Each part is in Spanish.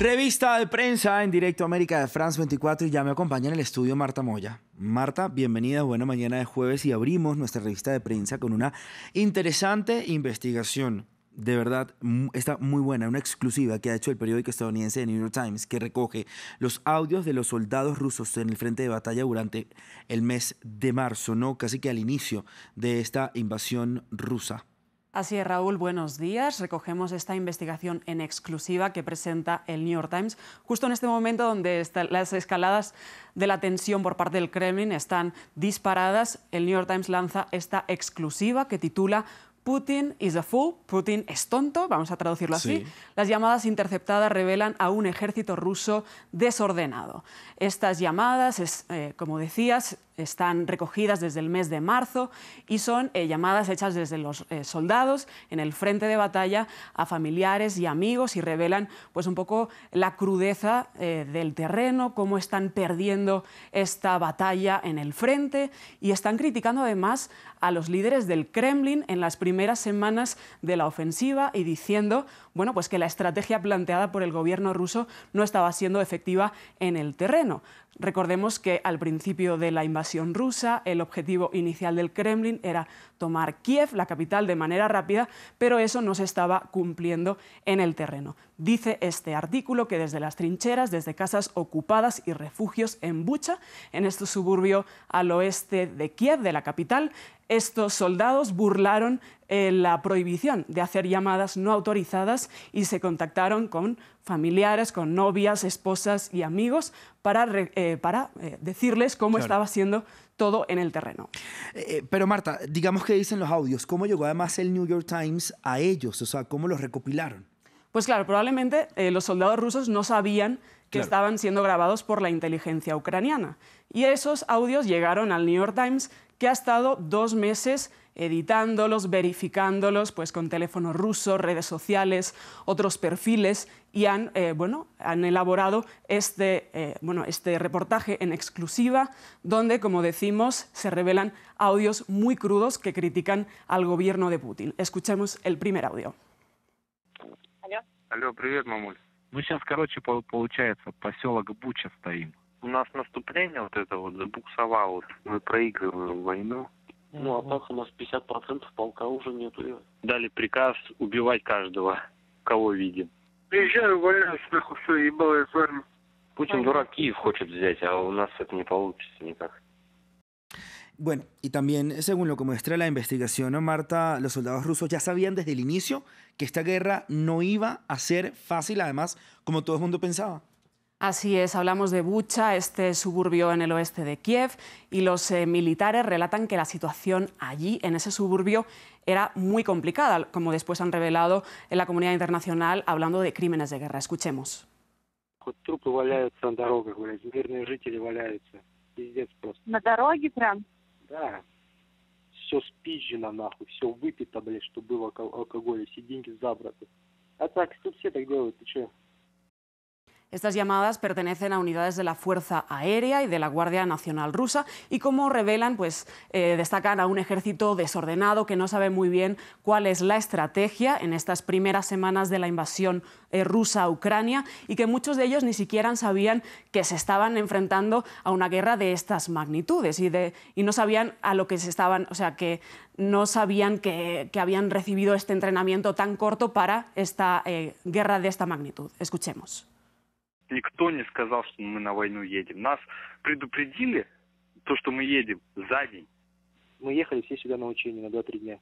Revista de prensa en directo América de France 24 y ya me acompaña en el estudio Marta Moya. Marta, bienvenida, buena mañana de jueves y abrimos nuestra revista de prensa con una interesante investigación. De verdad, está muy buena, una exclusiva que ha hecho el periódico estadounidense The New York Times, que recoge los audios de los soldados rusos en el frente de batalla durante el mes de marzo, ¿no? Casi que al inicio de esta invasión rusa. Así es, Raúl, buenos días. Recogemos esta investigación en exclusiva que presenta el New York Times, justo en este momento donde las escaladas de la tensión por parte del Kremlin están disparadas. El New York Times lanza esta exclusiva que titula Putin is a fool, Putin es tonto, vamos a traducirlo así. Las llamadas interceptadas revelan a un ejército ruso desordenado. Estas llamadas, eh, como decías, están recogidas desde el mes de marzo y son eh, llamadas hechas desde los eh, soldados en el frente de batalla a familiares y amigos y revelan pues un poco la crudeza del terreno, cómo están perdiendo esta batalla en el frente y están criticando además a los líderes del Kremlin en las primeras primeras semanas de la ofensiva y diciendo bueno, pues que la estrategia planteada por el gobierno ruso no estaba siendo efectiva en el terreno. Recordemos que al principio de la invasión rusa el objetivo inicial del Kremlin era tomar Kiev, la capital, de manera rápida, pero eso no se estaba cumpliendo en el terreno. Dice este artículo que desde las trincheras, desde casas ocupadas y refugios en Bucha, en este suburbio al oeste de Kiev, de la capital, estos soldados burlaron eh, la prohibición de hacer llamadas no autorizadas y se contactaron con familiares, con novias, esposas y amigos para, eh, eh, decirles cómo estaba siendo todo en el terreno. pero Marta, digamos que dicen los audios, ¿cómo llegó además el New York Times a ellos? O sea, ¿cómo los recopilaron? Pues claro, probablemente los soldados rusos no sabían que estaban siendo grabados por la inteligencia ucraniana. Y esos audios llegaron al New York Times que ha estado dos meses editándolos, verificándolos, pues con teléfonos rusos, redes sociales, otros perfiles y han, eh, bueno, han elaborado este, eh, bueno, este reportaje en exclusiva donde, como decimos, se revelan audios muy crudos que critican al gobierno de Putin. Escuchemos el primer audio. Алло, привет, мамуль. Мы у нас наступление вот это вот забуксовало, мы проигрываем войну. Ну, а так у нас 50% полка уже нету. Дали приказ убивать каждого, кого видим. Приезжаю, валяюсь, нахуй, все, ебало я с вами. Путин дурак Киев хочет взять, а у нас это не получится никак. Bueno, y también, según lo que muestra la investigación, ¿no, Marta, los soldados rusos ya sabían desde el inicio que esta guerra no iba a ser fácil, además, como todo el mundo pensaba. Así es, hablamos de Bucha, este suburbio en el oeste de Kiev, y los eh, militares relatan que la situación allí, en ese suburbio, era muy complicada, como después han revelado en la comunidad internacional hablando de crímenes de guerra. Escuchemos. Estas llamadas pertenecen a unidades de la Fuerza Aérea y de la Guardia Nacional Rusa y como revelan, pues eh, destacan a un ejército desordenado que no sabe muy bien cuál es la estrategia en estas primeras semanas de la invasión eh, rusa a Ucrania y que muchos de ellos ni siquiera sabían que se estaban enfrentando a una guerra de estas magnitudes y, de, y no sabían a lo que se estaban, o sea, que no sabían que, habían recibido este entrenamiento tan corto para esta eh, guerra de esta magnitud. Escuchemos. никто не сказал, что мы на войну едем. Нас предупредили, то, что мы едем за день. Мы ехали все сюда на учение на 2-3 дня.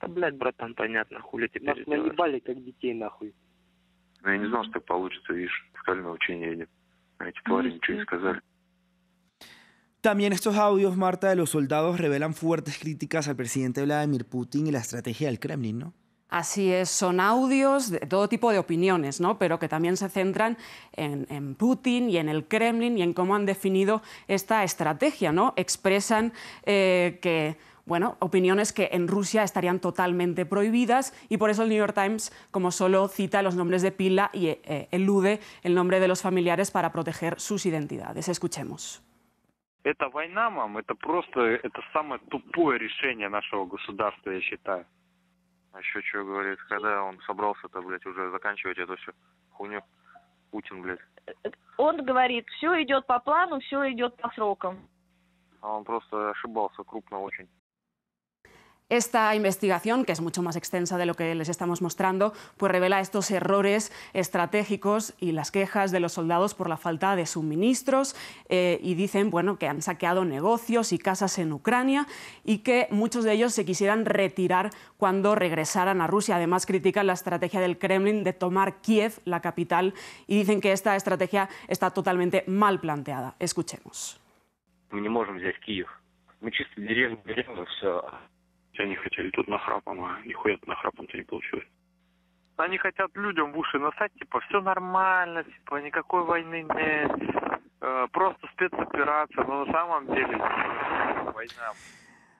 Да, блядь, братан, понятно, хули теперь Нас сделаешь? наебали, как детей, нахуй. Ну, я не знал, что так получится, видишь, сказали на учение едем. А эти твари mm-hmm. ничего не сказали. También estos audios, Marta, de los soldados revelan fuertes críticas al presidente Vladimir Putin y la estrategia del Kremlin, ¿no? Así es, son audios de todo tipo de opiniones, ¿no? pero que también se centran en, Putin y en el Kremlin y en cómo han definido esta estrategia. ¿no? Expresan eh, que bueno, opiniones que en Rusia estarían totalmente prohibidas y por eso el New York Times, como solo cita los nombres de pila y eh, elude el nombre de los familiares para proteger sus identidades. Escuchemos. Esta это просто это самое тупое решение нашего государства, А еще что говорит, когда он собрался-то, блядь, уже заканчивать эту всю хуйню? Путин, блядь. Он говорит, все идет по плану, все идет по срокам. А он просто ошибался крупно очень. Esta investigación, que es mucho más extensa de lo que les estamos mostrando, pues revela estos errores estratégicos y las quejas de los soldados por la falta de suministros eh, y dicen bueno, que han saqueado negocios y casas en Ucrania y que muchos de ellos se quisieran retirar cuando regresaran a Rusia. Además, critican la estrategia del Kremlin de tomar Kiev, la capital, y dicen que esta estrategia está totalmente mal planteada. Escuchemos. No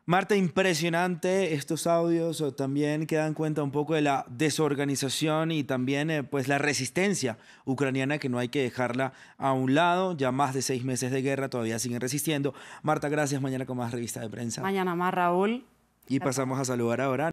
Marta, э, impresionante estos audios también que dan cuenta un poco de la desorganización y también eh, pues la resistencia ucraniana que no hay que dejarla a un lado. Ya más de seis meses de guerra todavía siguen resistiendo. Marta, gracias. Mañana con más revista de prensa. Mañana más, Raúl. Y pasamos a saludar ahora